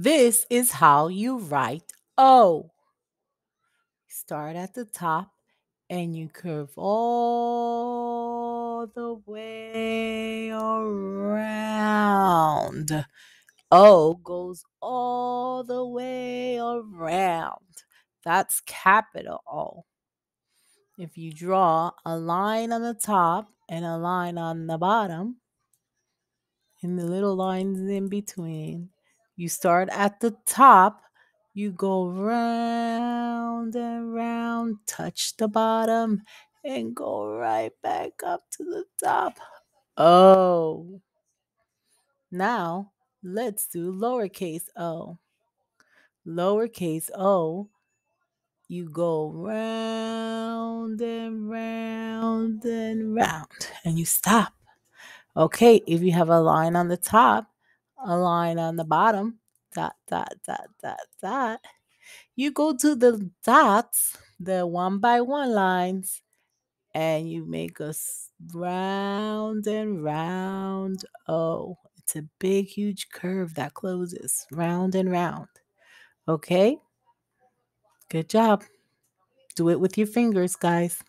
This is how you write O. Start at the top and you curve all the way around. O goes all the way around. That's capital O. If you draw a line on the top and a line on the bottom, and the little lines in between, you start at the top, you go round and round, touch the bottom, and go right back up to the top. Oh. Now let's do lowercase o. Lowercase o, you go round and round and round and you stop. Okay, if you have a line on the top, a line on the bottom, dot, dot, dot, dot, dot, you go to the dots, the one by one lines, and you make a round and round O. Oh, it's a big, huge curve that closes round and round. Okay? Good job. Do it with your fingers, guys.